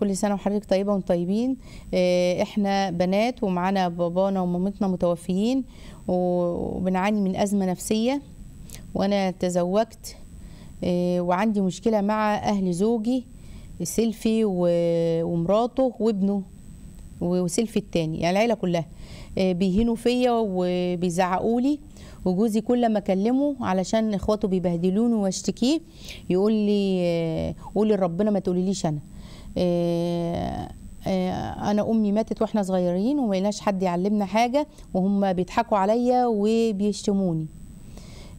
كل سنة وحضرتك طيبة وطيبين آه، احنا بنات ومعانا بابانا ومامتنا متوفيين وبنعاني من أزمة نفسية وأنا تزوجت آه، وعندي مشكلة مع أهل زوجي سيلفي ومراته وابنه وسيلفي التاني يعني العيلة كلها آه، بيهينوا فيا وبيزعقوا لي وجوزي كل ما اكلمه علشان اخواته بيبهدلوني واشتكيه يقول لي قولي لربنا ما تقوليليش انا آه، آه، انا امي ماتت واحنا صغيرين وما لناش حد يعلمنا حاجه وهم بيضحكوا عليا وبيشتموني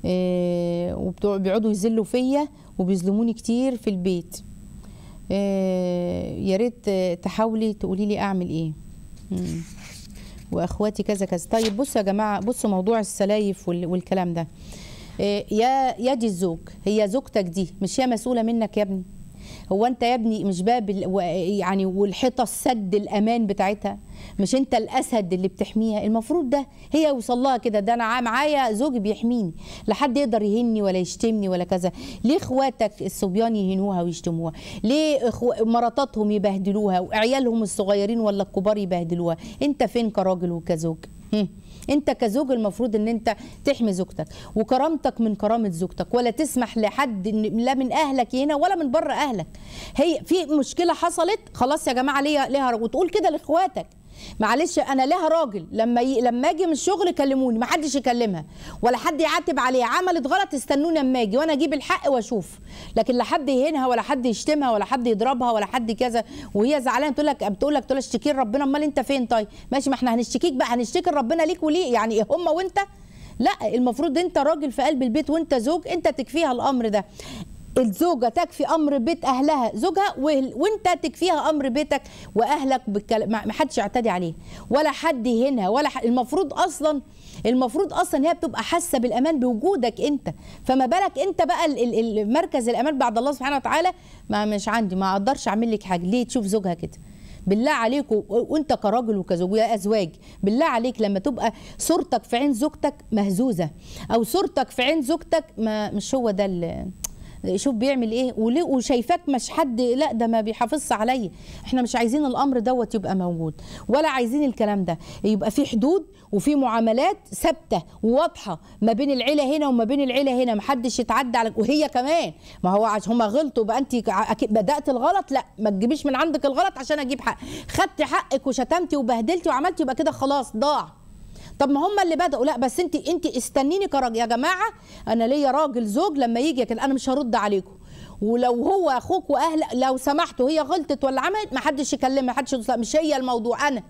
آه، وبيقعدوا يذلوا فيا وبيظلموني كتير في البيت يا ريت تحاولي تقولي لي اعمل ايه واخواتي كذا كذا طيب بصوا يا جماعه بصوا موضوع السلايف والكلام ده يا يا دي الزوج هي زوجتك دي مش هي مسؤوله منك يا ابني هو انت يا ابني مش باب يعني والحيطه السد الامان بتاعتها مش انت الاسد اللي بتحميها المفروض ده هي وصل لها كده ده انا معايا زوج بيحميني لا حد يقدر يهني ولا يشتمني ولا كذا ليه اخواتك الصبيان يهنوها ويشتموها ليه اخو... مراتاتهم يبهدلوها وعيالهم الصغيرين ولا الكبار يبهدلوها انت فين كراجل وكزوج انت كزوج المفروض ان انت تحمي زوجتك وكرامتك من كرامه زوجتك ولا تسمح لحد لا من اهلك هنا ولا من بره اهلك هي في مشكله حصلت خلاص يا جماعه ليها ليها وتقول كده لاخواتك معلش انا لها راجل لما ي... لما اجي من الشغل كلموني ما حدش يكلمها ولا حد يعاتب عليها عملت غلط استنوني اما اجي وانا اجيب الحق واشوف لكن لا حد يهينها ولا حد يشتمها ولا حد يضربها ولا حد كذا وهي زعلانه تقول لك بتقول لك تقول اشتكي ربنا امال انت فين طيب ماشي ما احنا هنشتكيك بقى هنشتكي ربنا ليك وليه يعني هم وانت لا المفروض انت راجل في قلب البيت وانت زوج انت تكفيها الامر ده الزوجة تكفي أمر بيت أهلها زوجها وانت تكفيها أمر بيتك وأهلك بالكلام ما حدش يعتدي عليه ولا حد يهينها ولا حد المفروض أصلا المفروض أصلا هي بتبقى حاسة بالأمان بوجودك أنت فما بالك أنت بقى المركز الأمان بعد الله سبحانه وتعالى ما مش عندي ما أقدرش أعمل لك حاجة ليه تشوف زوجها كده بالله عليك وانت كراجل وكزوج يا ازواج بالله عليك لما تبقى صورتك في عين زوجتك مهزوزه او صورتك في عين زوجتك ما مش هو ده اللي شوف بيعمل ايه وليه وشايفاك مش حد لا ده ما بيحافظش عليا احنا مش عايزين الامر دوت يبقى موجود ولا عايزين الكلام ده يبقى في حدود وفي معاملات ثابته وواضحه ما بين العيله هنا وما بين العيله هنا ما حدش يتعدى على وهي كمان ما هو هما غلطوا بقى انت بدات الغلط لا ما تجيبيش من عندك الغلط عشان اجيب حق خدت حقك وشتمتي وبهدلتي وعملتي يبقى كده خلاص ضاع طب ما هم اللي بداوا لا بس انت انت استنيني كراجل يا جماعه انا ليا راجل زوج لما يجي كده انا مش هرد عليكم ولو هو اخوك واهل لو سمحتوا هي غلطت ولا عملت ما حدش يكلمها حدش مش هي الموضوع انا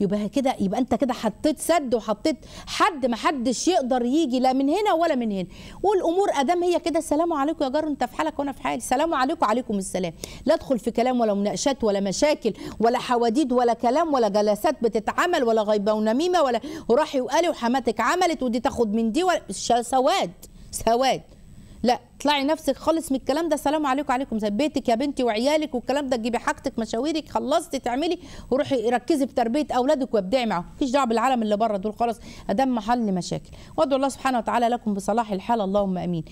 يبقى كده يبقى انت كده حطيت سد وحطيت حد ما حدش يقدر يجي لا من هنا ولا من هنا والامور ادام هي كده السلام عليكم يا جار انت في حالك وانا في حالي السلام عليكم عليكم السلام لا ادخل في كلام ولا مناقشات ولا مشاكل ولا حواديد ولا كلام ولا جلسات بتتعمل ولا غيبه ونميمه ولا وراحي وقالي وحماتك عملت ودي تاخد من دي ولا سواد سواد لا اطلعي نفسك خالص من الكلام ده سلام عليكم عليكم زي بيتك يا بنتي وعيالك والكلام ده تجيبي حاجتك مشاويرك خلصتي تعملي وروحي ركزي في تربيه اولادك وابدعي معاهم مفيش دعوه بالعالم اللي بره دول خلاص ادم محل مشاكل وادعو الله سبحانه وتعالى لكم بصلاح الحال اللهم امين